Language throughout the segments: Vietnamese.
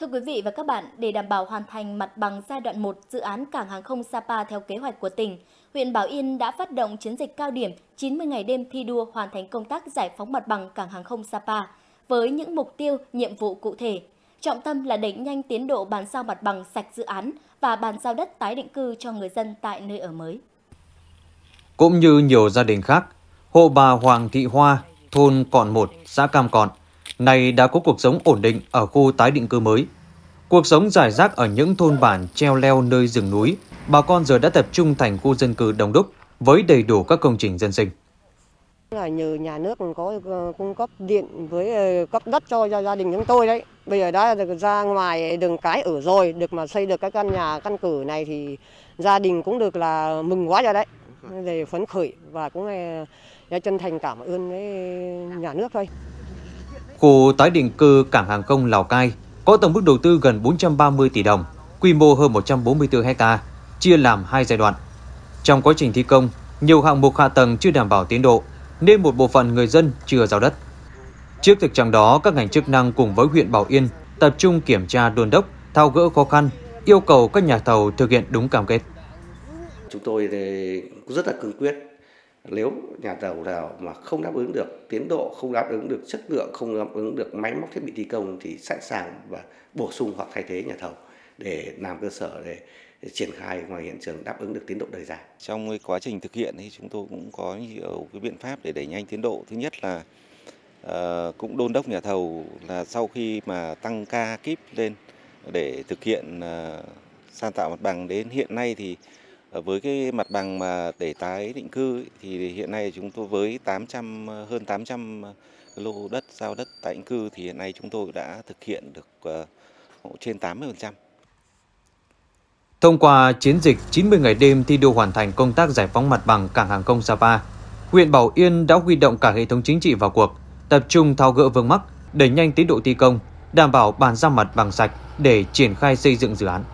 Thưa quý vị và các bạn, để đảm bảo hoàn thành mặt bằng giai đoạn 1 dự án cảng hàng không Sapa theo kế hoạch của tỉnh, huyện Bảo Yên đã phát động chiến dịch cao điểm 90 ngày đêm thi đua hoàn thành công tác giải phóng mặt bằng cảng hàng không Sapa với những mục tiêu, nhiệm vụ cụ thể. Trọng tâm là đẩy nhanh tiến độ bàn giao mặt bằng sạch dự án và bàn giao đất tái định cư cho người dân tại nơi ở mới. Cũng như nhiều gia đình khác, hộ bà Hoàng Thị Hoa, thôn Còn Một, xã Cam Còn, Nay đã có cuộc sống ổn định ở khu tái định cư mới. Cuộc sống giải rác ở những thôn bản treo leo nơi rừng núi, bà con giờ đã tập trung thành khu dân cư đông đúc với đầy đủ các công trình dân sinh. Là nhờ nhà nước có ờ, cung cấp điện với ờ, cấp đất cho gia đình chúng tôi đấy. Bây giờ đã được ra ngoài đường cái ở rồi, được mà xây được cái căn nhà căn cửa này thì gia đình cũng được là mừng quá rồi đấy để phấn khởi và cũng ờ, chân thành cảm ơn với nhà nước thôi. Khu tái định cư cảng hàng không Lào Cai có tổng mức đầu tư gần 430 tỷ đồng, quy mô hơn 144 ha, chia làm hai giai đoạn. Trong quá trình thi công, nhiều hạng mục hạ tầng chưa đảm bảo tiến độ, nên một bộ phận người dân chưa giao đất. Trước thực trạng đó, các ngành chức năng cùng với huyện Bảo Yên tập trung kiểm tra đôn đốc, thao gỡ khó khăn, yêu cầu các nhà thầu thực hiện đúng cam kết. Chúng tôi thì rất là cương quyết nếu nhà thầu nào mà không đáp ứng được tiến độ không đáp ứng được chất lượng không đáp ứng được máy móc thiết bị thi công thì sẵn sàng và bổ sung hoặc thay thế nhà thầu để làm cơ sở để triển khai ngoài hiện trường đáp ứng được tiến độ đề ra. Trong cái quá trình thực hiện thì chúng tôi cũng có nhiều cái biện pháp để đẩy nhanh tiến độ. Thứ nhất là uh, cũng đôn đốc nhà thầu là sau khi mà tăng ca kíp lên để thực hiện uh, ờ, san tạo mặt bằng đến hiện nay thì Ờ, với cái mặt bằng mà để tái định cư thì hiện nay chúng tôi với 800 hơn 800 ờ, lô đất giao đất tái định cư thì hiện nay chúng tôi đã thực hiện được ờ, trên 80%. Thông qua chiến dịch 90 ngày đêm thi đua hoàn thành công tác giải phóng mặt bằng cảng hàng không Sapa, huyện Bảo Yên đã huy động cả hệ thống chính trị vào cuộc, tập trung thao gỡ vướng mắc, đẩy nhanh tiến độ thi công, đảm bảo bàn giao mặt bằng sạch để triển khai xây dựng dự án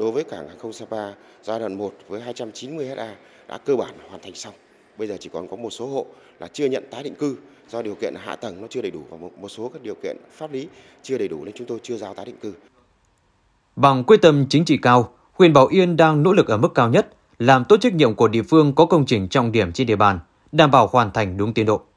đối với cảng hàng không Sapa giai đoạn 1 với 290 ha đã cơ bản hoàn thành xong. Bây giờ chỉ còn có một số hộ là chưa nhận tái định cư do điều kiện hạ tầng nó chưa đầy đủ và một, một số các điều kiện pháp lý chưa đầy đủ nên chúng tôi chưa giao tái định cư. Bằng quyết tâm chính trị cao, huyện Bảo Yên đang nỗ lực ở mức cao nhất, làm tốt trách nhiệm của địa phương có công trình trọng điểm trên địa bàn, đảm bảo hoàn thành đúng tiến độ.